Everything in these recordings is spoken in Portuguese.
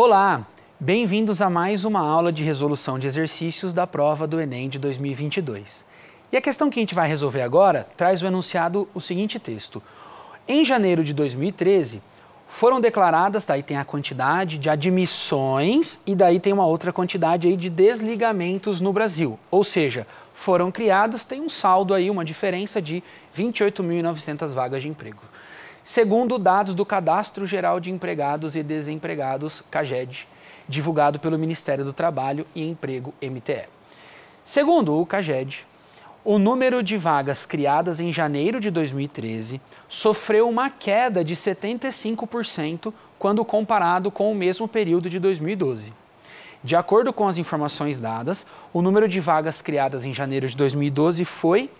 Olá, bem-vindos a mais uma aula de resolução de exercícios da prova do Enem de 2022. E a questão que a gente vai resolver agora traz o enunciado o seguinte texto. Em janeiro de 2013, foram declaradas, daí tá, tem a quantidade de admissões e daí tem uma outra quantidade aí de desligamentos no Brasil. Ou seja, foram criadas, tem um saldo aí, uma diferença de 28.900 vagas de emprego segundo dados do Cadastro Geral de Empregados e Desempregados, CAGED, divulgado pelo Ministério do Trabalho e Emprego, MTE. Segundo o CAGED, o número de vagas criadas em janeiro de 2013 sofreu uma queda de 75% quando comparado com o mesmo período de 2012. De acordo com as informações dadas, o número de vagas criadas em janeiro de 2012 foi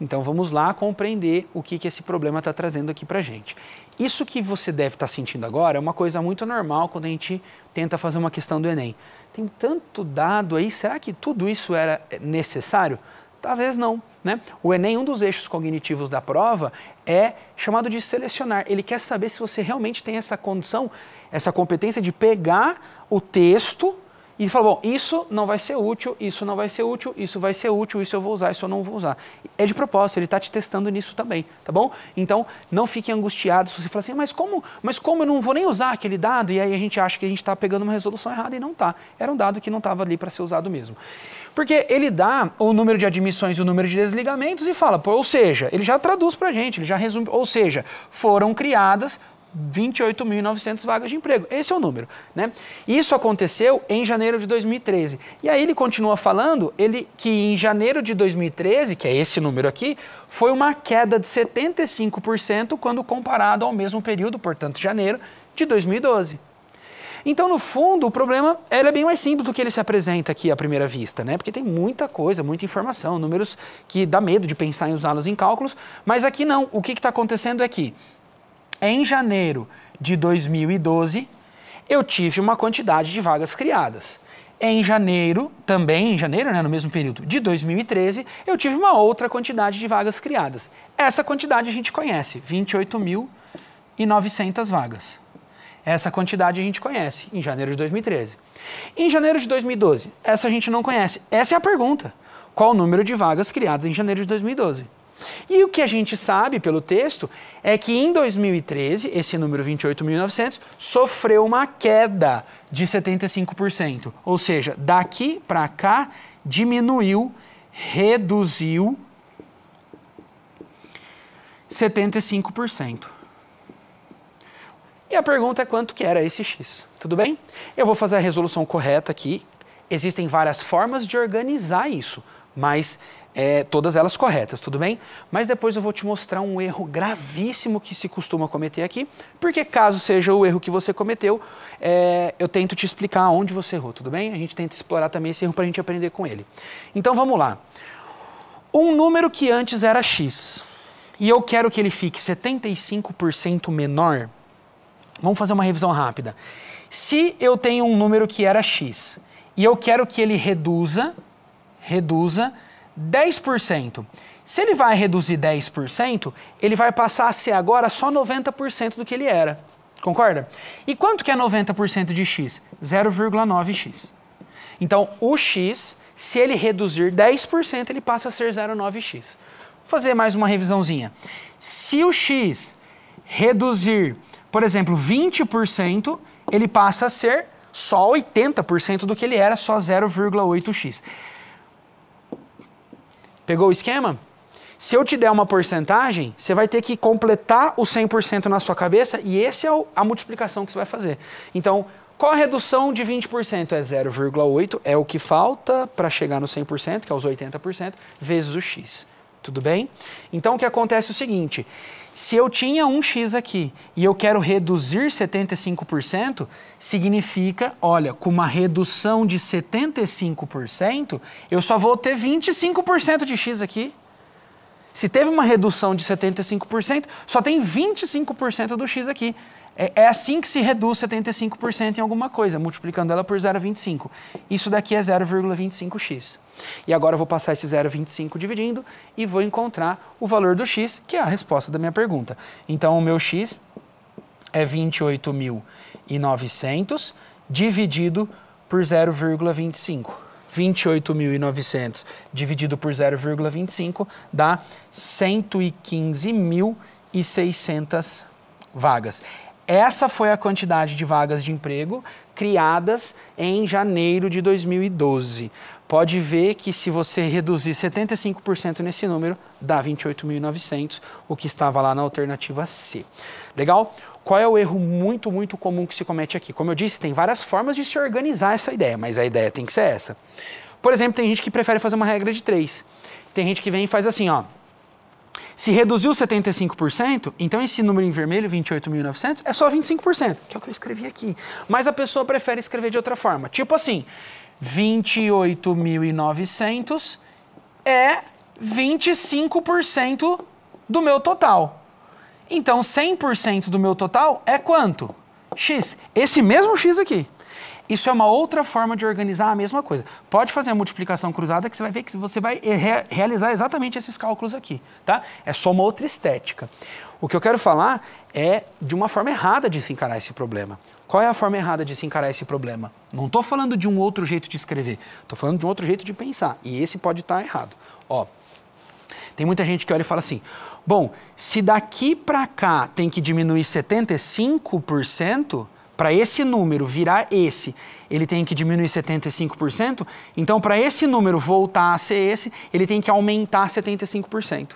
então vamos lá compreender o que, que esse problema está trazendo aqui para gente. Isso que você deve estar tá sentindo agora é uma coisa muito normal quando a gente tenta fazer uma questão do Enem. Tem tanto dado aí, será que tudo isso era eh, necessário? Talvez não. Né? O Enem, um dos eixos cognitivos da prova, é chamado de selecionar. Ele quer saber se você realmente tem essa condição, essa competência de pegar o texto e falou: bom, isso não vai ser útil, isso não vai ser útil, isso vai ser útil, isso eu vou usar, isso eu não vou usar. É de propósito, ele está te testando nisso também, tá bom? Então, não fique angustiado se você falar assim, ah, mas como, mas como eu não vou nem usar aquele dado? E aí a gente acha que a gente está pegando uma resolução errada e não tá. Era um dado que não estava ali para ser usado mesmo. Porque ele dá o número de admissões e o número de desligamentos e fala, pô, ou seja, ele já traduz para a gente, ele já resume, ou seja, foram criadas 28.900 vagas de emprego. Esse é o número. Né? Isso aconteceu em janeiro de 2013. E aí ele continua falando ele, que em janeiro de 2013, que é esse número aqui, foi uma queda de 75% quando comparado ao mesmo período, portanto, janeiro de 2012. Então, no fundo, o problema é bem mais simples do que ele se apresenta aqui à primeira vista, né? Porque tem muita coisa, muita informação, números que dá medo de pensar em usá-los em cálculos, mas aqui não. O que está acontecendo é que em janeiro de 2012, eu tive uma quantidade de vagas criadas. Em janeiro, também em janeiro, né, no mesmo período de 2013, eu tive uma outra quantidade de vagas criadas. Essa quantidade a gente conhece, 28.900 vagas. Essa quantidade a gente conhece, em janeiro de 2013. Em janeiro de 2012, essa a gente não conhece. Essa é a pergunta. Qual o número de vagas criadas em janeiro de 2012? E o que a gente sabe pelo texto é que em 2013, esse número 28.900 sofreu uma queda de 75%. Ou seja, daqui para cá diminuiu, reduziu 75%. E a pergunta é quanto que era esse x, tudo bem? Eu vou fazer a resolução correta aqui. Existem várias formas de organizar isso, mas é, todas elas corretas, tudo bem? Mas depois eu vou te mostrar um erro gravíssimo que se costuma cometer aqui, porque caso seja o erro que você cometeu, é, eu tento te explicar onde você errou, tudo bem? A gente tenta explorar também esse erro para a gente aprender com ele. Então vamos lá. Um número que antes era x e eu quero que ele fique 75% menor, vamos fazer uma revisão rápida. Se eu tenho um número que era x e eu quero que ele reduza, reduza 10%. Se ele vai reduzir 10%, ele vai passar a ser agora só 90% do que ele era. Concorda? E quanto que é 90% de x? 0,9x. Então, o x, se ele reduzir 10%, ele passa a ser 0,9x. Vou fazer mais uma revisãozinha. Se o x reduzir, por exemplo, 20%, ele passa a ser só 80% do que ele era, só 0,8x. Pegou o esquema? Se eu te der uma porcentagem, você vai ter que completar o 100% na sua cabeça e essa é a multiplicação que você vai fazer. Então, qual a redução de 20%? É 0,8, é o que falta para chegar no 100%, que é os 80%, vezes o x. Tudo bem? Então, o que acontece é o seguinte: se eu tinha um X aqui e eu quero reduzir 75%, significa, olha, com uma redução de 75%, eu só vou ter 25% de X aqui. Se teve uma redução de 75%, só tem 25% do X aqui. É, é assim que se reduz 75% em alguma coisa, multiplicando ela por 0,25. Isso daqui é 0,25x. E agora eu vou passar esse 0,25 dividindo e vou encontrar o valor do x, que é a resposta da minha pergunta. Então, o meu x é 28.900 dividido por 0,25. 28.900 dividido por 0,25 dá 115.600 vagas. Essa foi a quantidade de vagas de emprego criadas em janeiro de 2012. Pode ver que se você reduzir 75% nesse número, dá 28.900, o que estava lá na alternativa C. Legal? Qual é o erro muito, muito comum que se comete aqui? Como eu disse, tem várias formas de se organizar essa ideia, mas a ideia tem que ser essa. Por exemplo, tem gente que prefere fazer uma regra de três. Tem gente que vem e faz assim, ó. Se reduziu 75%, então esse número em vermelho, 28.900, é só 25%, que é o que eu escrevi aqui. Mas a pessoa prefere escrever de outra forma. Tipo assim, 28.900 é 25% do meu total. Então, 100% do meu total é quanto? X. Esse mesmo X aqui. Isso é uma outra forma de organizar a mesma coisa. Pode fazer a multiplicação cruzada que você vai ver que você vai eh, re realizar exatamente esses cálculos aqui, tá? É só uma outra estética. O que eu quero falar é de uma forma errada de se encarar esse problema. Qual é a forma errada de se encarar esse problema? Não estou falando de um outro jeito de escrever, estou falando de um outro jeito de pensar. E esse pode estar tá errado. Ó, tem muita gente que olha e fala assim: bom, se daqui para cá tem que diminuir 75%, para esse número virar esse, ele tem que diminuir 75%, então para esse número voltar a ser esse, ele tem que aumentar 75%.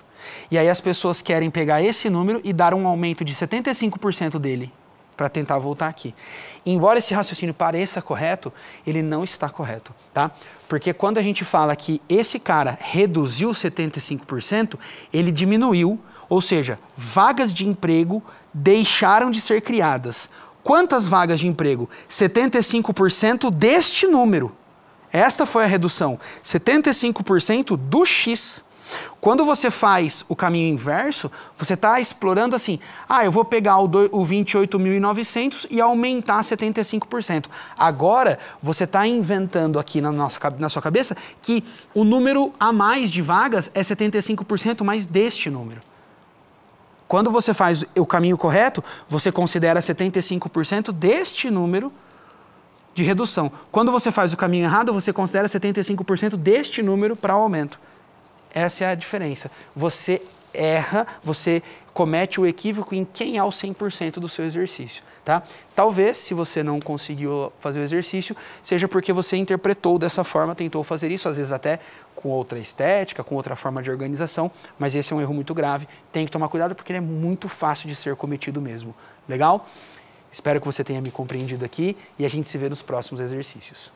E aí as pessoas querem pegar esse número e dar um aumento de 75% dele para tentar voltar aqui. embora esse raciocínio pareça correto, ele não está correto, tá? Porque quando a gente fala que esse cara reduziu 75%, ele diminuiu, ou seja, vagas de emprego deixaram de ser criadas. Quantas vagas de emprego? 75% deste número. Esta foi a redução. 75% do X. Quando você faz o caminho inverso, você está explorando assim: ah, eu vou pegar o, o 28.900 e aumentar 75%. Agora, você está inventando aqui na, nossa, na sua cabeça que o número a mais de vagas é 75% mais deste número. Quando você faz o caminho correto, você considera 75% deste número de redução. Quando você faz o caminho errado, você considera 75% deste número para o aumento. Essa é a diferença. Você erra, você comete o equívoco em quem é o 100% do seu exercício, tá? Talvez, se você não conseguiu fazer o exercício, seja porque você interpretou dessa forma, tentou fazer isso, às vezes até com outra estética, com outra forma de organização, mas esse é um erro muito grave, tem que tomar cuidado porque ele é muito fácil de ser cometido mesmo, legal? Espero que você tenha me compreendido aqui e a gente se vê nos próximos exercícios.